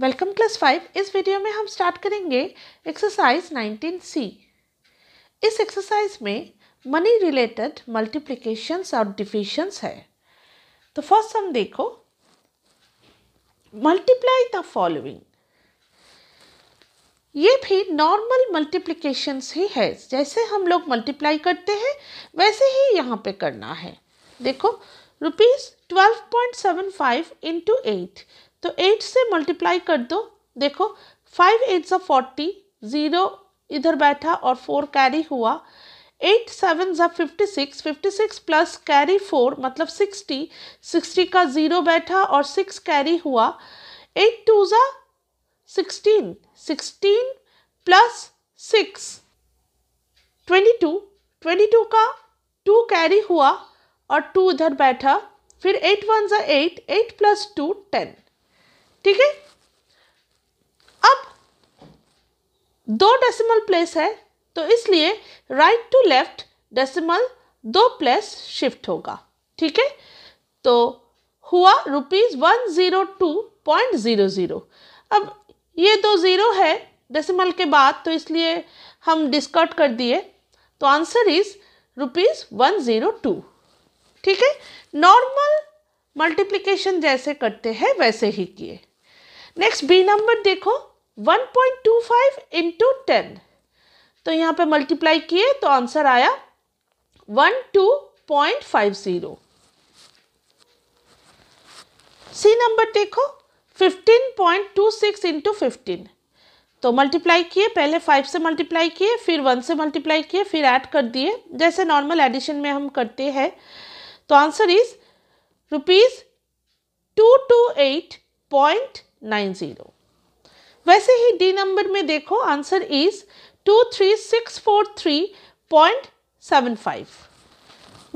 Welcome class five इस video में हम स्टार्ट करेंगे एक्सरसाइज नाइनटीन सी इस एक्सरसाइज में मनी रिलेटेड मल्टीप्लिकेशंस और डिफिशंस है तो फर्स्ट हम देखो मल्टीप्लाई द फॉलोइंग ये भी नॉर्मल मल्टीप्लिकेशंस ही है जैसे हम लोग मल्टीप्लाई करते हैं वैसे ही यहाँ पे करना है देखो rupees twelve point seven five into eight तो एट से मल्टीप्लाई कर दो देखो फाइव एट ज़ा फोर्टी ज़ीरो इधर बैठा और फोर कैरी हुआ एट सेवन ज़ा fifty six fifty six plus carry four मतलब सिक्सटी सिक्सटी का ज़ीरो बैठा और सिक्स कैरी हुआ एट टू ज़ा sixteen sixteen plus six twenty two twenty two का टू कैरी हुआ और टू इधर बैठा फिर एट वन ज़ा eight eight plus two ten ठीक है अब दो डेसिमल प्लेस है तो इसलिए राइट टू लेफ्ट डेसिमल दो प्लेस शिफ्ट होगा ठीक है तो हुआ rupees one zero two point zero zero अब ये दो ज़ीरो है डेसिमल के बाद तो इसलिए हम डिस्काउंट कर दिए तो answer is rupees one zero two ठीक है नॉर्मल मल्टीप्लिकेशन जैसे करते हैं वैसे ही किए नेक्स्ट बी नंबर देखो 1.25 point two five into ten तो यहाँ पे मल्टीप्लाई किए तो आंसर आया 12.50 two point five zero C number देखो 15.26 point two six into fifteen तो मल्टीप्लाई किए पहले फाइव से मल्टीप्लाई किए फिर वन से मल्टीप्लाई किए फिर ऐड कर दिए जैसे नॉर्मल एडिशन में हम करते हैं तो answer is rupees two two eight point nine zero वैसे ही डी नंबर में देखो answer is two three six four three point seven five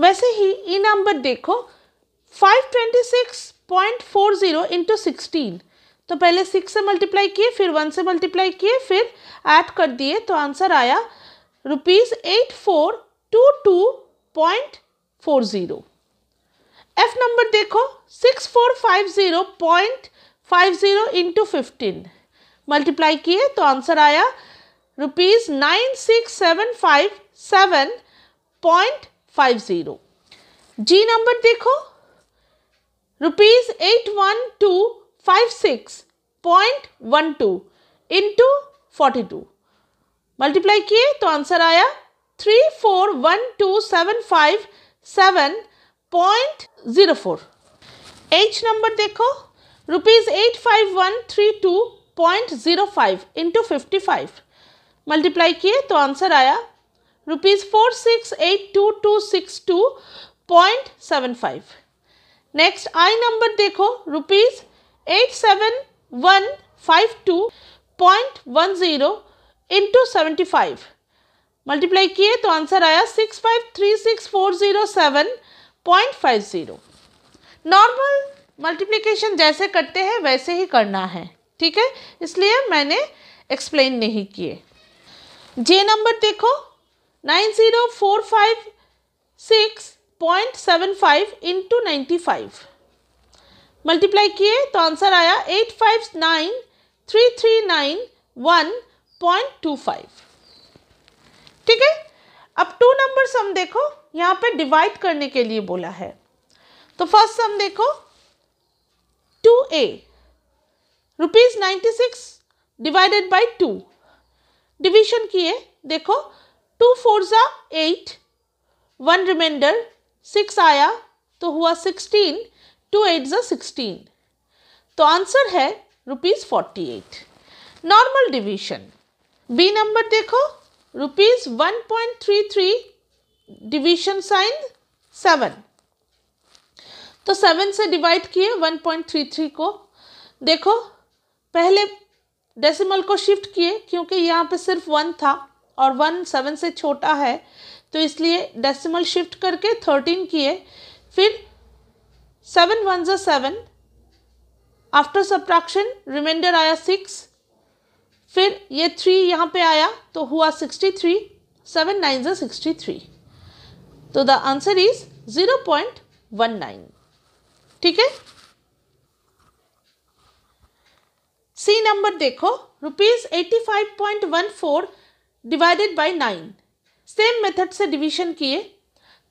वैसे ही ई e नंबर देखो five twenty six point four zero into sixteen तो पहले six से मल्टीप्लाई किए फिर वन से मल्टीप्लाई किए फिर ऐड कर दिए तो आंसर आया rupees eight four two two point four zero F number देखो six four five zero point five zero into fifteen multiply किए तो आंसर आया rupees nine six seven five seven point five zero G number देखो rupees eight one two five six point one two into forty two multiply किए तो answer आया three four one two seven five seven point zero four H number देखो rupees eight five one three two point zero five into fifty five multiply किए तो answer आया rupees four six eight two two six two point seven five next I number देखो rupees eight seven one five two point one zero into seventy five multiply किए तो answer आया six five three six four zero seven point five zero normal multiplication जैसे करते हैं वैसे ही करना है ठीक है इसलिए मैंने एक्सप्लेन नहीं किए जे नंबर देखो nine zero four five six point seven five into ninety five multiply किए तो आंसर आया eight five nine three three nine one point two five ठीक है अब टू नंबर सम देखो यहाँ पे डिवाइड करने के लिए बोला है तो फर्स्ट सम देखो two A rupees ninety six divided by two division किए देखो टू फोर ज़ा एट वन रिमाइंडर सिक्स आया तो हुआ सिक्सटीन टू एट ज़ा सिक्सटीन तो आंसर है rupees forty eight normal division B number देखो rupees one point three three division sign seven तो सेवन से डिवाइड किए वन पॉइंट थ्री थ्री को देखो पहले डेसिमल को शिफ्ट किए क्योंकि यहाँ पे सिर्फ वन था और वन सेवन से छोटा है तो इसलिए डेसिमल शिफ्ट करके थर्टीन किए फिर सेवन वन जो सेवन आफ्टर सब्ट्रैक्शन रिमाइंडर आया सिक्स फिर ये थ्री यहाँ पे आया तो हुआ सिक्सटी थ्री सेवन नाइन जो सिक्सटी थ्री तो the answer is zero point one nine ठीक है सी नंबर देखो rupees eighty five point one four divided by nine same method से डिवीजन किए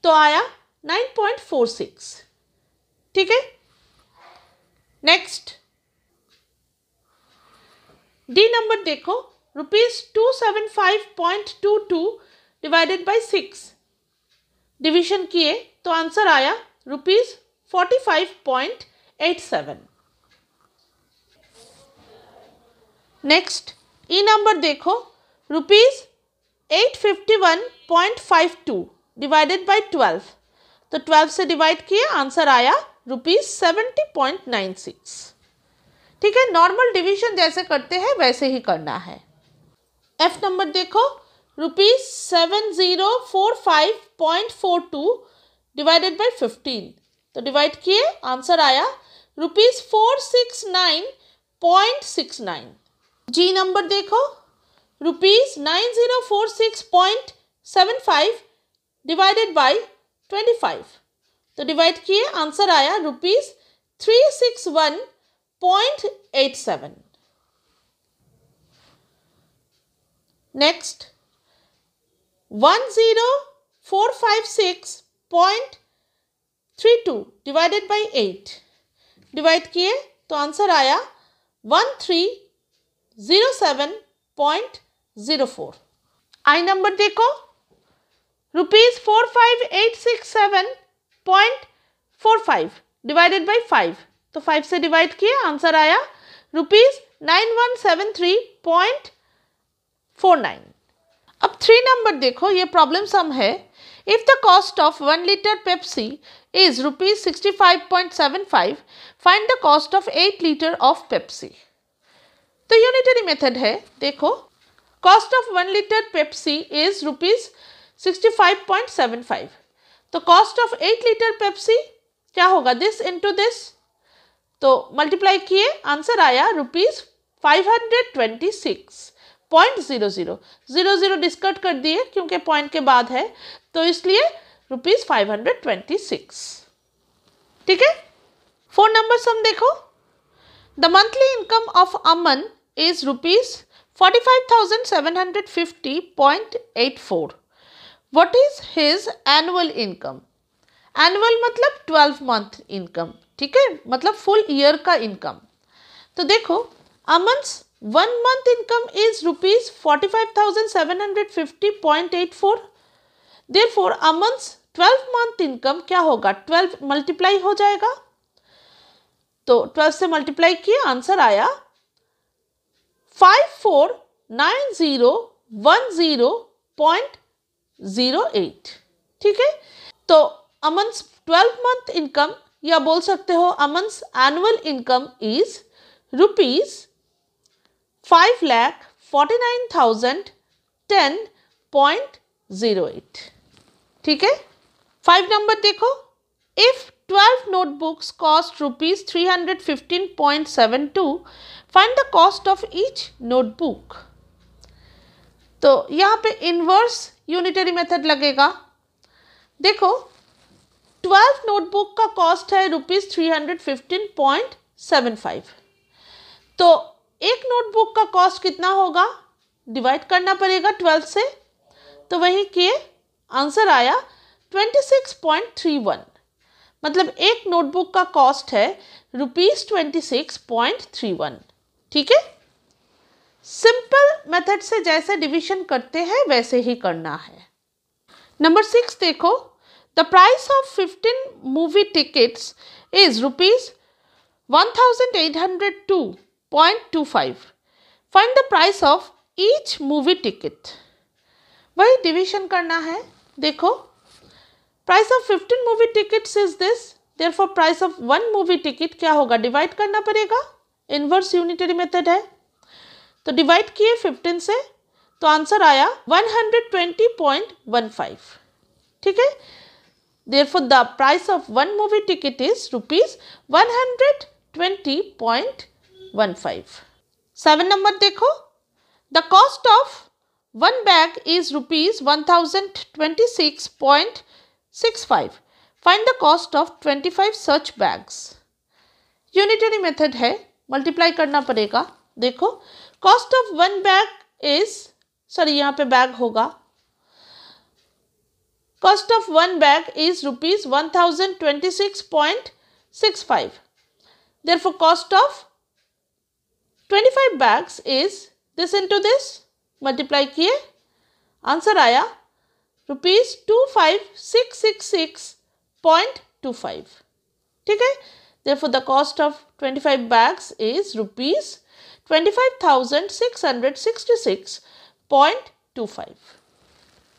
तो आया नाइन पॉइंट फोर सिक्स ठीक है नेक्स्ट डी नंबर देखो rupees two seven five point two two divided by six division किए तो आंसर आया रुपीज़ 45.87. नेक्स्ट ई नंबर देखो rupees eight fifty one point five two divided by twelve तो twelve से divide किए answer आया rupees seventy point nine six ठीक है नॉर्मल डिवीजन जैसे करते हैं वैसे ही करना है एफ नंबर देखो rupees seven zero four five point four two divided by fifteen तो डिवाइड किए आंसर आया rupees four six nine point six nine G number देखो rupees nine zero four six point seven five divided by twenty five तो divide किए answer आया rupees three six one point eight seven next one zero four five six point three two divided by eight divide किए तो answer आया one three zero seven point zero four I number देखो rupees four five eight six seven point four five divided by five तो five से divide किए answer आया rupees nine one seven three point four nine अब three number देखो ये problem some है If the cost of 1 litre Pepsi is rupees 65.75, find the cost of 8 litre of Pepsi. तो unitary method है देखो cost of one litre Pepsi is rupees sixty five point seven five तो cost of eight litre Pepsi क्या होगा this into this तो multiply किए answer आया rupees five hundred twenty six point zero zero zero zero discard कर दिए क्योंकि point के बाद है तो इसलिए rupees five hundred twenty six ठीक है फोर नंबर सम देखो the monthly income of Aman is rupees forty five thousand seven hundred fifty point eight four what is his annual income annual मतलब ट्वेल्व मंथ इनकम ठीक है मतलब full year का income तो देखो Aman's one month income is rupees forty five thousand seven hundred month income क्या होगा twelve multiply हो जाएगा तो 12 से मल्टीप्लाई किया आंसर आया एट ठीक है तो अमंस ट्वेल्व मंथ इनकम या बोल सकते हो Aman's annual income is rupees five lakh forty nine thousand ten point zero eight ठीक है फाइव नंबर देखो if twelve notebooks cost rupees three hundred fifteen point seven two find the cost of each notebook तो यहाँ पे inverse unitary method लगेगा देखो twelve notebook का cost है rupees three hundred fifteen point seven five तो का कॉस्ट कितना होगा डिवाइड करना पड़ेगा ट्वेल्थ से तो वही के आंसर आया twenty six point three one मतलब एक नोटबुक का कॉस्ट है rupees twenty six point three one ठीक है सिंपल मेथड से जैसे डिवीजन करते हैं वैसे ही करना है नंबर सिक्स देखो the price of fifteen movie tickets is rupees one thousand eight hundred two point two five find the price of each movie ticket वही डिविजन करना है देखो price of fifteen movie tickets is this therefore price of one movie ticket क्या होगा divide करना पड़ेगा inverse unitary method है तो डिवाइड किए फिफ्टीन से तो आंसर आया one hundred twenty point one five ठीक है therefore the price of one movie ticket is rupees one hundred twenty point one five seven number देखो the cost of one bag is rupees one thousand twenty six point six five find the cost of twenty five such bags unitary method है multiply करना पड़ेगा देखो cost of one bag is sorry यहाँ पे bag होगा cost of one bag is rupees one thousand twenty six point six five therefore cost of twenty five bags is this into this multiply किए answer आया rupees two five six six six point two five ठीक है therefore the cost of 25 six point two five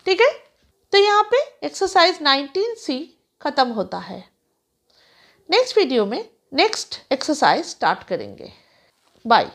ठीक है तो यहाँ पे exercise nineteen सी खत्म होता है नेक्स्ट वीडियो में नेक्स्ट एक्सरसाइज स्टार्ट करेंगे बाय